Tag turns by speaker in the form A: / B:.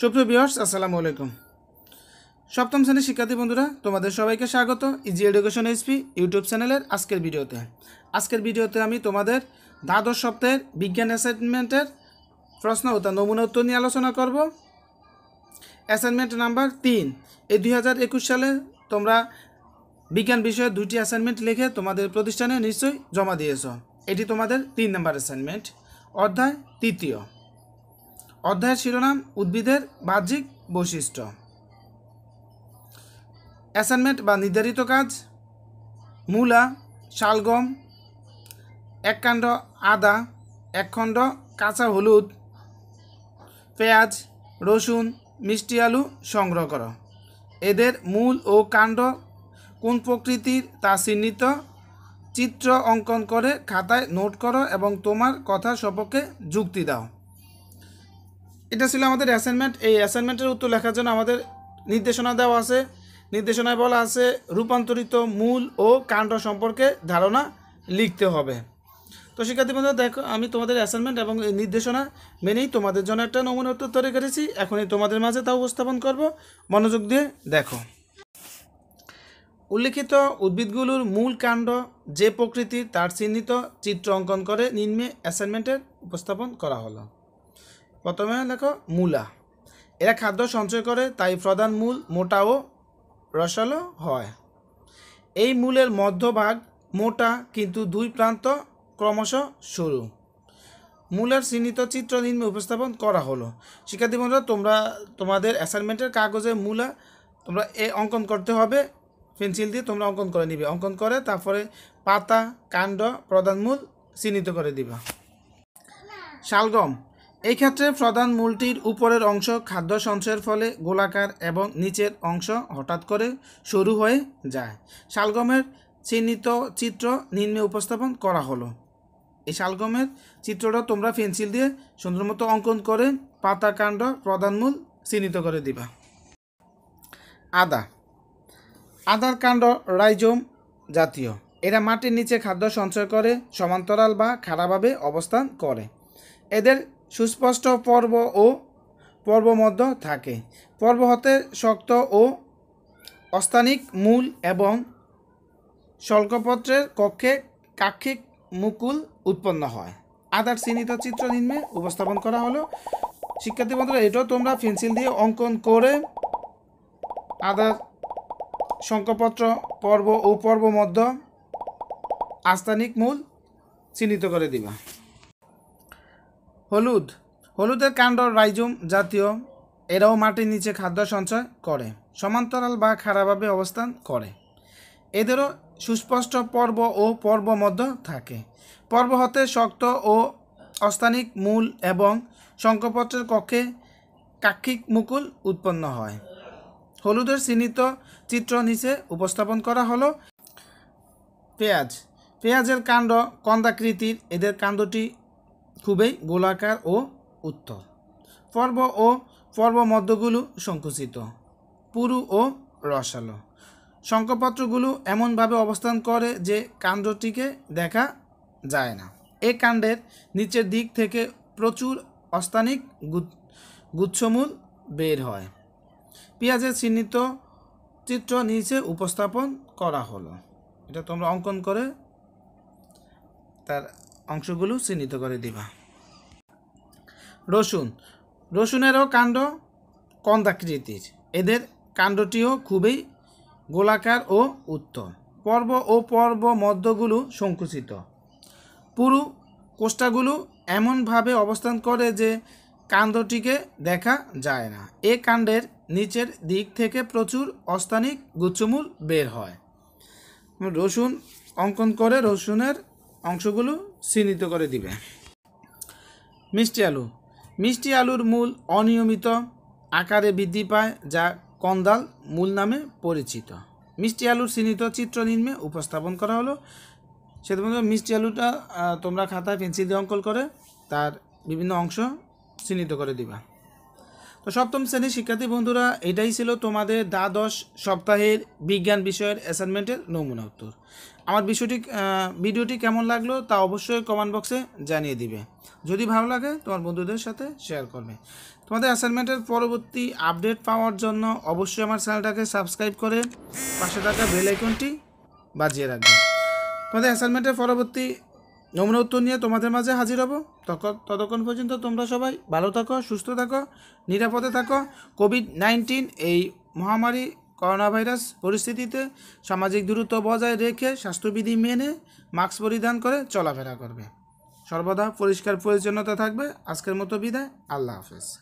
A: সুপ্রিয় বিয়ার্স আসসালামু আলাইকুম সপ্তম শ্রেণীর শিক্ষার্থী বন্ধুরা তোমাদের সবাইকে স্বাগত ইজি এডুকেশন এসপি ইউটিউব চ্যানেলের আজকের ভিডিওতে আজকের ভিডিওতে আমি তোমাদের দ্বাদশ সপ্তাহের বিজ্ঞান অ্যাসাইনমেন্টের প্রশ্ন ও তার নমুনা উত্তর নিয়ে আলোচনা করব অ্যাসাইনমেন্ট নাম্বার তিন এই দুই সালে তোমরা বিজ্ঞান বিষয়ে দুটি অ্যাসাইনমেন্ট লিখে তোমাদের প্রতিষ্ঠানে নিশ্চয়ই জমা দিয়েছ এটি তোমাদের তিন নম্বর অ্যাসাইনমেন্ট অধ্যায় তৃতীয় অধ্যায়ের শিরোনাম উদ্ভিদের বাহ্যিক বৈশিষ্ট্য অ্যাসাইনমেন্ট বা নির্ধারিত কাজ মূলা শালগম এক কাণ্ড আদা এক খণ্ড কাঁচা হলুদ পেঁয়াজ রসুন মিষ্টি আলু সংগ্রহ করো এদের মূল ও কাণ্ড কোন প্রকৃতির তা চিহ্নিত চিত্র অঙ্কন করে খাতায় নোট করো এবং তোমার কথা সপক্ষে যুক্তি দাও এটা ছিল আমাদের অ্যাসাইনমেন্ট এই অ্যাসাইনমেন্টের উত্তর লেখার জন্য আমাদের নির্দেশনা দেওয়া আছে নির্দেশনায় বলা আছে রূপান্তরিত মূল ও কাণ্ড সম্পর্কে ধারণা লিখতে হবে তো শিক্ষার্থী বন্ধু দেখো আমি তোমাদের অ্যাসাইনমেন্ট এবং নির্দেশনা মেনেই তোমাদের জন্য একটা নমুনা উত্তর তৈরি করেছি এখনই তোমাদের মাঝে তা উপস্থাপন করব মনোযোগ দিয়ে দেখো উল্লেখিত উদ্ভিদগুলোর মূল কাণ্ড যে প্রকৃতির তার চিহ্নিত চিত্র অঙ্কন করে নিম্নে অ্যাসাইনমেন্টের উপস্থাপন করা হলো প্রথমে দেখো মূলা এরা খাদ্য সঞ্চয় করে তাই প্রধান মূল মোটাও রসালো হয় এই মূলের মধ্যভাগ মোটা কিন্তু দুই প্রান্ত ক্রমশ সরু মূলের চিহ্নিত চিত্র নিম্নে উপস্থাপন করা হলো শিক্ষার্থী বন্ধুরা তোমরা তোমাদের অ্যাসাইনমেন্টের কাগজে মূলা তোমরা এ অঙ্কন করতে হবে পেন্সিল দিয়ে তোমরা অঙ্কন করে নিবে অঙ্কন করে তারপরে পাতা কাণ্ড প্রধান মূল চিহ্নিত করে দিবা শালগম এই ক্ষেত্রে প্রধান মূলটির উপরের অংশ খাদ্য সঞ্চয়ের ফলে গোলাকার এবং নিচের অংশ হঠাৎ করে শুরু হয়ে যায় শালগমের চিহ্নিত চিত্র নিম্নে উপস্থাপন করা হলো এই শালগমের চিত্রটা তোমরা পেন্সিল দিয়ে সুন্দর মতো অঙ্কন করে পাতাকাণ্ড প্রধান মূল চিহ্নিত করে দিবা আদা আদার কাণ্ড রাইজোম জাতীয় এরা মাটির নিচে খাদ্য সঞ্চয় করে সমান্তরাল বা খাড়াভাবে অবস্থান করে এদের সুস্পষ্ট পর্ব ও পর্বমধ্য থাকে পর্ব হতে শক্ত ও অস্থানিক মূল এবং শল্কপত্রের কক্ষে কাক্ষিক মুকুল উৎপন্ন হয় আদার চিহ্নিত চিত্র নিম্নে উপস্থাপন করা হলো শিক্ষার্থী বন্ধুরা এটাও তোমরা পেন্সিল দিয়ে অঙ্কন করে আদার শঙ্কপত্র পর্ব ও পর্ব মধ্য আস্তানিক মূল চিহ্নিত করে দিবা হলুদ হলুদের কাণ্ড রাইজুম জাতীয় এরাও মাটির নিচে খাদ্য সঞ্চয় করে সমান্তরাল বা খারাপভাবে অবস্থান করে এদেরও সুস্পষ্ট পর্ব ও পর্ব মধ্য থাকে পর্ব হতে শক্ত ও অস্থানিক মূল এবং শঙ্কপত্রের কক্ষে কাক্ষিক মুকুল উৎপন্ন হয় হলুদের চিহ্নিত চিত্র নিচে উপস্থাপন করা হলো পেঁয়াজ পেঁয়াজের কাণ্ড কন্দাকৃতির এদের কাণ্ডটি খুবই গোলাকার ও উত্তর পর্ব ও পর্বমধ্যগুলো সংকুচিত পুরু ও রসালো শঙ্কপত্রগুলো এমনভাবে অবস্থান করে যে কাণ্ডটিকে দেখা যায় না এ কাণ্ডের নিচের দিক থেকে প্রচুর অস্থানিক গুচ্ছমূল বের হয় পেঁয়াজের চিহ্নিত চিত্র নিচে উপস্থাপন করা হলো এটা তোমরা অঙ্কন করে তার অংশগুলো চিহ্নিত করে দিবা রসুন রসুনেরও কাণ্ড কন্দাকৃতির এদের কাণ্ডটিও খুবই গোলাকার ও উত্তর পর্ব ও পর্ব মধ্যগুলো সংকুচিত পুরু কোষ্টাগুলো এমনভাবে অবস্থান করে যে কাণ্ডটিকে দেখা যায় না এ কাণ্ডের নিচের দিক থেকে প্রচুর অস্থানিক গুচ্ছমূল বের হয় রসুন অঙ্কন করে রসুনের অংশগুলো চিহ্নিত করে দিবে মিষ্টি আলু মিষ্টি আলুর মূল অনিয়মিত আকারে বৃদ্ধি পায় যা কন্দাল মূল নামে পরিচিত মিষ্টি আলুর চিহ্নিত চিত্র নিম্নে উপস্থাপন করা হলো সেটা মিষ্টি আলুটা তোমরা খাতায় পেন্সিল দিয়ে অঙ্কন করে তার বিভিন্ন অংশ চিহ্নিত করে দিবা তো সপ্তম শ্রেণীর শিক্ষার্থী বন্ধুরা এটাই ছিল তোমাদের দ্বাদশ সপ্তাহের বিজ্ঞান বিষয়ের অ্যাসাইনমেন্টের নমুনা উত্তর আমার বিষয়টি ভিডিওটি কেমন লাগলো তা অবশ্যই কমেন্ট বক্সে জানিয়ে দিবে যদি ভালো লাগে তোমার বন্ধুদের সাথে শেয়ার করবে তোমাদের অ্যাসাইনমেন্টের পরবর্তী আপডেট পাওয়ার জন্য অবশ্যই আমার চ্যানেলটাকে সাবস্ক্রাইব করে পাশে থাকা বেল আইকনটি বাজিয়ে রাখবে তোমাদের অ্যাসাইনমেন্টের পরবর্তী নমুনা উত্তর নিয়ে তোমাদের মাঝে হাজির হব ততক্ষণ পর্যন্ত তোমরা সবাই ভালো থাকো সুস্থ থাকো নিরাপদে থাকো কোভিড নাইন্টিন এই মহামারী করোনা ভাইরাস পরিস্থিতিতে সামাজিক দূরত্ব বজায় রেখে স্বাস্থ্যবিধি মেনে মাস্ক পরিধান করে চলাফেরা করবে সর্বদা পরিষ্কার পরিচ্ছন্নতা থাকবে আজকের মতো বিদায় আল্লাহ হাফেজ